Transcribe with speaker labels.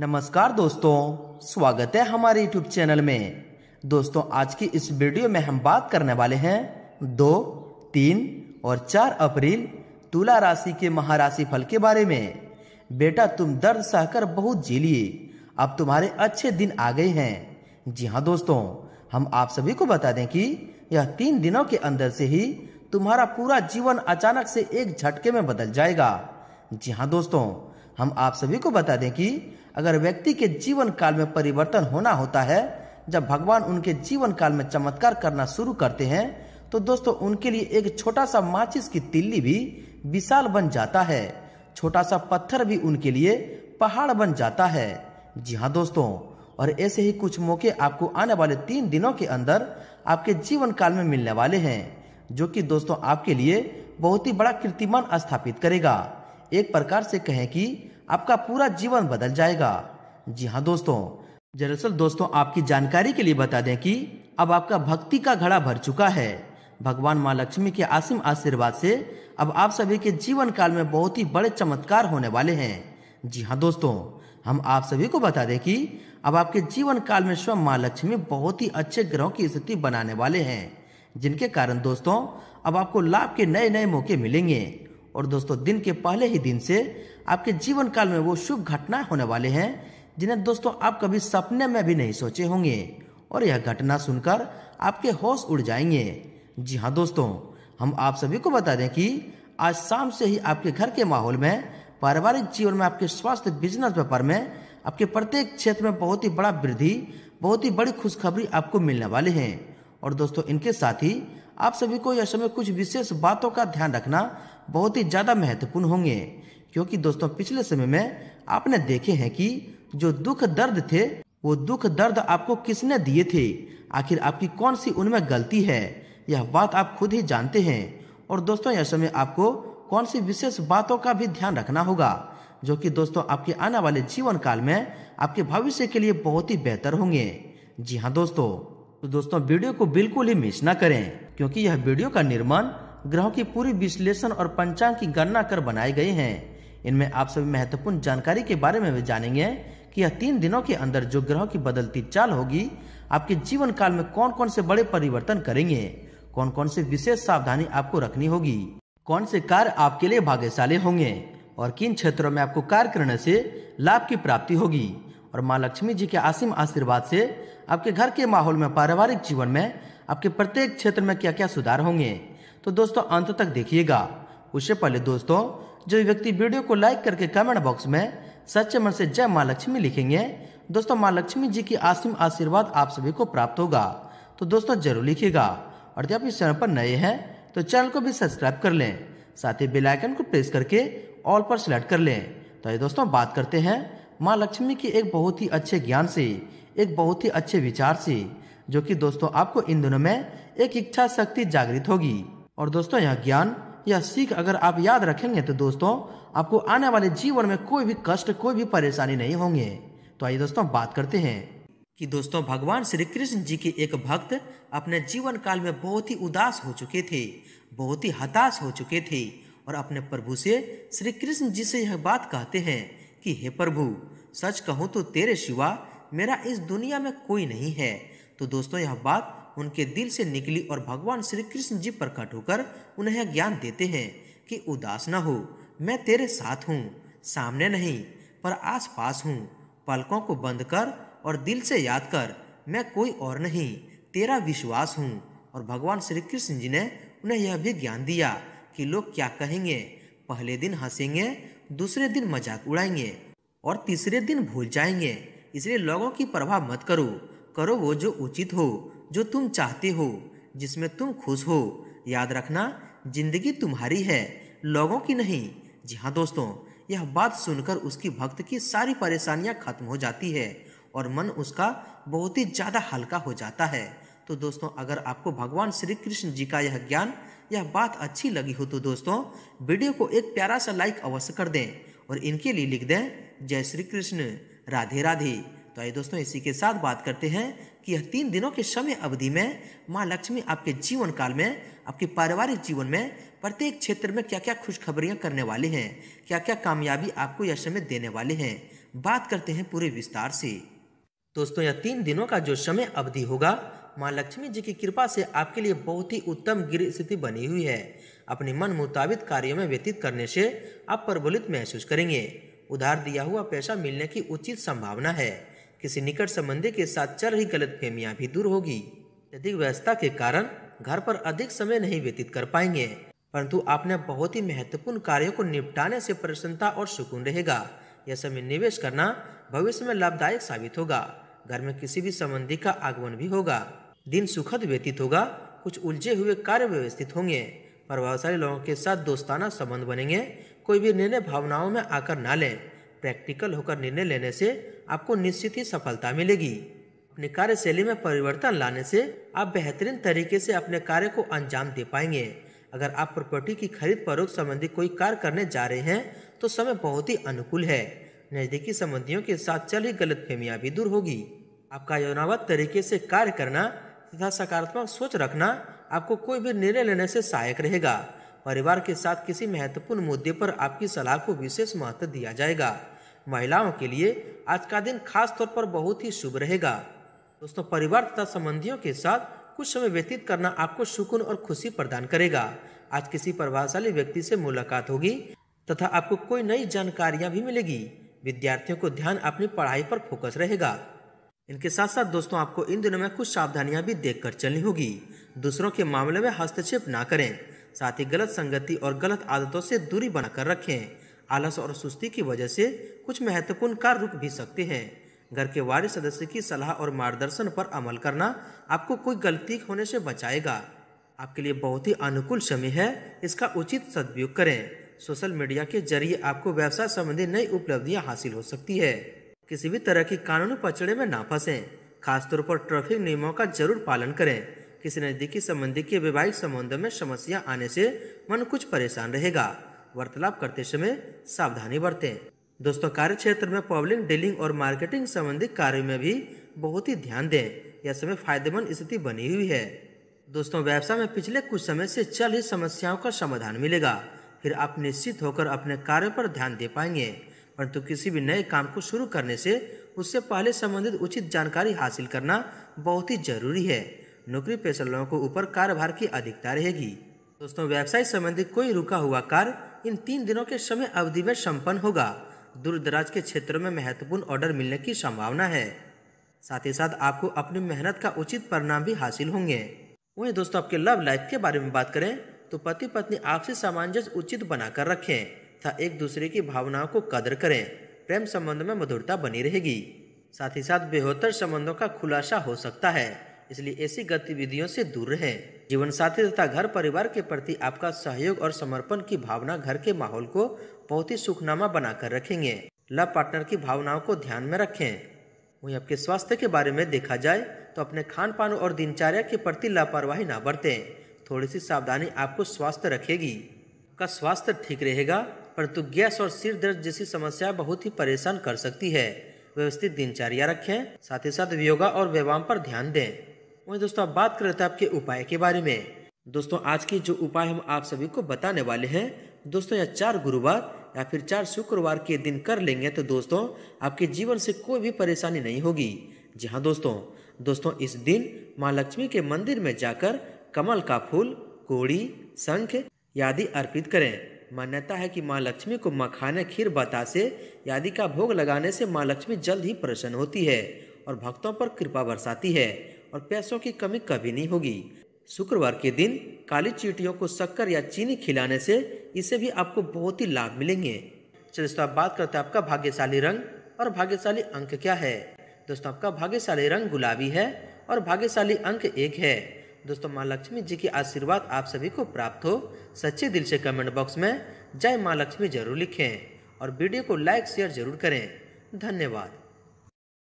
Speaker 1: नमस्कार दोस्तों स्वागत है हमारे यूट्यूब चैनल में दोस्तों आज की इस वीडियो में हम बात करने वाले हैं दो तीन और चार अप्रैल तुला राशि के महाराशि फल के बारे में बेटा तुम दर्द सहकर बहुत लिए अब तुम्हारे अच्छे दिन आ गए हैं जी हाँ दोस्तों हम आप सभी को बता दें कि यह तीन दिनों के अंदर से ही तुम्हारा पूरा जीवन अचानक से एक झटके में बदल जाएगा जी हाँ दोस्तों हम आप सभी को बता दें कि अगर व्यक्ति के जीवन काल में परिवर्तन होना होता है जब भगवान उनके जीवन काल में चमत्कार करना शुरू करते हैं तो दोस्तों उनके लिए एक छोटा सा माचिस की तिल्ली भी विशाल बन जाता है छोटा सा पत्थर भी उनके लिए पहाड़ बन जाता है जी हाँ दोस्तों और ऐसे ही कुछ मौके आपको आने वाले तीन दिनों के अंदर आपके जीवन काल में मिलने वाले हैं जो कि दोस्तों आपके लिए बहुत ही बड़ा कीर्तिमान स्थापित करेगा एक प्रकार से कहें कि आपका पूरा जीवन बदल जाएगा जी हाँ दोस्तों दरअसल दोस्तों आपकी जानकारी के लिए बता दें कि अब आपका भक्ति का घड़ा भर चुका है भगवान माँ लक्ष्मी के आसिम आशीर्वाद से अब आप सभी के जीवन काल में बहुत ही बड़े चमत्कार होने वाले हैं जी हाँ दोस्तों हम आप सभी को बता दें कि अब आपके जीवन काल में स्वयं माँ लक्ष्मी बहुत ही अच्छे ग्रहों की स्थिति बनाने वाले हैं जिनके कारण दोस्तों अब आपको लाभ के नए नए मौके मिलेंगे और दोस्तों दिन के पहले ही दिन से आपके जीवन काल में वो शुभ घटनाएं होने वाले हैं जिन्हें दोस्तों आप कभी सपने में भी नहीं सोचे होंगे और यह घटना सुनकर आपके होश उड़ जाएंगे जी हाँ दोस्तों हम आप सभी को बता दें कि आज शाम से ही आपके घर के माहौल में पारिवारिक जीवन में आपके स्वास्थ्य बिजनेस व्यापार में आपके प्रत्येक क्षेत्र में बहुत ही बड़ा वृद्धि बहुत ही बड़ी खुशखबरी आपको मिलने वाले हैं और दोस्तों इनके साथ ही आप सभी को यह समय कुछ विशेष बातों का ध्यान रखना बहुत ही ज़्यादा महत्वपूर्ण होंगे क्योंकि दोस्तों पिछले समय में आपने देखे हैं कि जो दुख दर्द थे वो दुख दर्द आपको किसने दिए थे आखिर आपकी कौन सी उनमें गलती है यह बात आप खुद ही जानते हैं और दोस्तों यह समय आपको कौन सी विशेष बातों का भी ध्यान रखना होगा जो कि दोस्तों आपके आने वाले जीवन काल में आपके भविष्य के लिए बहुत ही बेहतर होंगे जी हाँ दोस्तों तो दोस्तों वीडियो को बिल्कुल ही मिस ना करें क्योंकि यह वीडियो का निर्माण ग्रहों की पूरी विश्लेषण और पंचांग की गणना कर बनाए गए हैं इनमें आप सभी महत्वपूर्ण जानकारी के बारे में जानेंगे कि यह तीन दिनों के अंदर जो ग्रहों की बदलती चाल होगी आपके जीवन काल में कौन कौन से बड़े परिवर्तन करेंगे कौन कौन से विशेष सावधानी आपको रखनी होगी कौन से कार्य आपके लिए भाग्यशाली होंगे और किन क्षेत्रों में आपको कार्य करने से लाभ की प्राप्ति होगी और माँ लक्ष्मी जी के असीम आशीर्वाद से आपके घर के माहौल में पारिवारिक जीवन में आपके प्रत्येक क्षेत्र में क्या क्या सुधार होंगे तो दोस्तों अंत तक देखिएगा उससे पहले दोस्तों जो व्यक्ति वीडियो को लाइक करके कमेंट बॉक्स में सच्चे मन से जय माँ लक्ष्मी लिखेंगे दोस्तों माँ लक्ष्मी जी की आसिम आशीर्वाद आप सभी को प्राप्त होगा तो दोस्तों जरूर लिखेगा और यदि आप इस चैनल पर नए हैं तो चैनल को भी सब्सक्राइब कर लें साथ ही बेलाइकन को प्रेस करके ऑल पर सिलेक्ट कर लें तो ये दोस्तों बात करते हैं माँ लक्ष्मी की एक बहुत ही अच्छे ज्ञान से एक बहुत ही अच्छे विचार से जो कि दोस्तों आपको इन दिनों में एक इच्छा शक्ति जागृत होगी और दोस्तों यह ज्ञान या सीख अगर आप याद रखेंगे तो दोस्तों आपको आने वाले जीवन में कोई भी कष्ट कोई भी परेशानी नहीं होंगे तो आइए दोस्तों बात करते हैं कि दोस्तों भगवान श्री कृष्ण जी के एक भक्त अपने जीवन काल में बहुत ही उदास हो चुके थे बहुत ही हताश हो चुके थे और अपने प्रभु से श्री कृष्ण जी से यह बात कहते हैं कि हे प्रभु सच कहूँ तो तेरे शिवा मेरा इस दुनिया में कोई नहीं है तो दोस्तों यह बात उनके दिल से निकली और भगवान श्री कृष्ण जी प्रकट होकर उन्हें ज्ञान देते हैं कि उदास न हो मैं तेरे साथ हूँ सामने नहीं पर आस पास हूँ पलकों को बंद कर और दिल से याद कर मैं कोई और नहीं तेरा विश्वास हूँ और भगवान श्री कृष्ण जी ने उन्हें यह भी ज्ञान दिया कि लोग क्या कहेंगे पहले दिन हंसेंगे दूसरे दिन मजाक उड़ाएंगे और तीसरे दिन भूल जाएंगे इसलिए लोगों की परवाह मत करो करो वो जो उचित हो जो तुम चाहते हो जिसमें तुम खुश हो याद रखना जिंदगी तुम्हारी है लोगों की नहीं जी हाँ दोस्तों यह बात सुनकर उसकी भक्त की सारी परेशानियाँ खत्म हो जाती है और मन उसका बहुत ही ज़्यादा हल्का हो जाता है तो दोस्तों अगर आपको भगवान श्री कृष्ण जी का यह ज्ञान यह बात अच्छी लगी हो तो दोस्तों वीडियो को एक प्यारा सा लाइक अवश्य कर दें और इनके लिए लिख दें जय श्री कृष्ण राधे राधे तो आइए दोस्तों इसी के साथ बात करते हैं कि यह तीन दिनों के समय अवधि में माँ लक्ष्मी आपके जीवन काल में आपके पारिवारिक जीवन में प्रत्येक क्षेत्र में क्या क्या खुशखबरियाँ करने वाले हैं क्या क्या कामयाबी आपको यह समय देने वाले हैं बात करते हैं पूरे विस्तार से दोस्तों यह तीन दिनों का जो समय अवधि होगा माँ लक्ष्मी जी की कृपा से आपके लिए बहुत ही उत्तम गिर स्थिति बनी हुई है अपने मन मुताबिक कार्यों में व्यतीत करने से आप प्रबलित महसूस करेंगे उधार दिया हुआ पैसा मिलने की उचित संभावना है किसी निकट संबंधी के साथ चल रही गलत फेमिया भी दूर होगी यदि व्यवस्था के कारण घर पर अधिक समय नहीं व्यतीत कर पाएंगे परंतु आपने बहुत ही महत्वपूर्ण कार्यों को निपटाने से प्रसन्नता और सुकून रहेगा यह समय निवेश करना भविष्य में लाभदायक साबित होगा घर में किसी भी संबंधी का आगमन भी होगा दिन सुखद व्यतीत होगा कुछ उलझे हुए कार्य व्यवस्थित होंगे प्रभावशाली लोगों के साथ दोस्ताना संबंध बनेंगे कोई भी निर्णय भावनाओं में आकर ना लें प्रैक्टिकल होकर निर्णय लेने से आपको निश्चित ही सफलता मिलेगी अपनी कार्यशैली में परिवर्तन लाने से आप बेहतरीन तरीके से अपने कार्य को अंजाम दे पाएंगे अगर आप प्रॉपर्टी की खरीद फरोख्त संबंधी कोई कार्य करने जा रहे हैं तो समय बहुत ही अनुकूल है नज़दीकी संबंधियों के साथ चल रही गलत फहमियाँ भी दूर होगी आपका योजनाबद्ध तरीके से कार्य करना तथा सकारात्मक सोच रखना आपको कोई भी निर्णय लेने से सहायक रहेगा परिवार के साथ किसी महत्वपूर्ण मुद्दे पर आपकी सलाह को विशेष महत्व दिया जाएगा महिलाओं के लिए आज का दिन खास तौर पर बहुत ही शुभ रहेगा दोस्तों परिवार तथा संबंधियों के साथ कुछ समय व्यतीत करना आपको सुकून और खुशी प्रदान करेगा आज किसी प्रभावशाली व्यक्ति से मुलाकात होगी तथा आपको कोई नई जानकारियां भी मिलेगी विद्यार्थियों को ध्यान अपनी पढ़ाई पर फोकस रहेगा इनके साथ साथ दोस्तों आपको इन दिनों में कुछ सावधानियां भी देखकर चलनी होगी दूसरों के मामले में हस्तक्षेप ना करें साथ ही गलत संगति और गलत आदतों से दूरी बनाकर रखें आलस और सुस्ती की वजह से कुछ महत्वपूर्ण कार्य रुक भी सकते हैं घर के वारिस सदस्य की सलाह और मार्गदर्शन पर अमल करना आपको कोई गलती होने से बचाएगा आपके लिए बहुत ही अनुकूल समय है इसका उचित सदुपयोग करें सोशल मीडिया के जरिए आपको व्यवसाय संबंधी नई उपलब्धियां हासिल हो सकती है किसी भी तरह की कानूनी पचड़े में ना फंसे खासतौर पर ट्रैफिक नियमों का जरूर पालन करें किसी नज़दीकी संबंधी के वैवाहिक संबंध में समस्या आने से मन कुछ परेशान रहेगा वार्तालाप करते समय सावधानी बरतें दोस्तों कार्य क्षेत्र में पब्लिक डीलिंग और मार्केटिंग संबंधी कार्य में भी बहुत ही ध्यान दें यह समय फायदेमंद स्थिति बनी हुई है दोस्तों व्यवसाय में पिछले कुछ समय से चल रही समस्याओं का समाधान मिलेगा फिर आप निश्चित होकर अपने कार्य पर ध्यान दे पाएंगे परंतु किसी भी नए काम को शुरू करने से उससे पहले संबंधित उचित जानकारी हासिल करना बहुत ही जरूरी है नौकरी पेशा लोगों को ऊपर कार्यभार की अधिकता रहेगी दोस्तों व्यवसाय संबंधी कोई रुका हुआ कार्य इन तीन दिनों के समय अवधि में संपन्न होगा दूर दराज के क्षेत्रों में महत्वपूर्ण ऑर्डर मिलने की संभावना है साथ ही साथ आपको अपनी मेहनत का उचित परिणाम भी हासिल होंगे वहीं दोस्तों आपके लव लाइफ के बारे में बात करें तो पति पत्नी आपसी सामंजस्य उचित बनाकर रखें तथा एक दूसरे की भावनाओं को कदर करें प्रेम संबंध में मधुरता बनी रहेगी साथ ही साथ बेहतर संबंधों का खुलासा हो सकता है इसलिए ऐसी गतिविधियों से दूर रहें जीवन साथी तथा घर परिवार के प्रति आपका सहयोग और समर्पण की भावना घर के माहौल को बहुत ही सुखनामा बनाकर रखेंगे लव पार्टनर की भावनाओं को ध्यान में रखें वहीं आपके स्वास्थ्य के बारे में देखा जाए तो अपने खान पान और दिनचर्या के प्रति लापरवाही ना बरतें थोड़ी सी सावधानी आपको स्वास्थ्य रखेगी आपका स्वास्थ्य ठीक रहेगा परंतु गैस और सिर दर्द जैसी समस्या बहुत ही परेशान कर सकती है व्यवस्थित दिनचर्या रखें साथ ही साथ योगा और व्यायाम पर ध्यान दें वहीं दोस्तों अब बात कर रहे थे आपके उपाय के बारे में दोस्तों आज की जो उपाय हम आप सभी को बताने वाले हैं दोस्तों या चार गुरुवार या फिर चार शुक्रवार के दिन कर लेंगे तो दोस्तों आपके जीवन से कोई भी परेशानी नहीं होगी जी हाँ दोस्तों दोस्तों इस दिन माँ लक्ष्मी के मंदिर में जाकर कमल का फूल कोड़ी शंख आदि अर्पित करें मान्यता है कि माँ लक्ष्मी को मखाने खीर बतासे आदि का भोग लगाने से माँ लक्ष्मी जल्द ही प्रसन्न होती है और भक्तों पर कृपा बरसाती है और पैसों की कमी कभी नहीं होगी शुक्रवार के दिन काली चीटियों को शक्कर या चीनी खिलाने से इसे भी आपको बहुत ही लाभ मिलेंगे चलिए दोस्तों आप बात करते हैं आपका भाग्यशाली रंग और भाग्यशाली अंक क्या है दोस्तों आपका भाग्यशाली रंग गुलाबी है और भाग्यशाली अंक एक है दोस्तों माँ लक्ष्मी जी की आशीर्वाद आप सभी को प्राप्त हो सच्चे दिल से कमेंट बॉक्स में जय माँ लक्ष्मी जरूर लिखें और वीडियो को लाइक शेयर जरूर करें धन्यवाद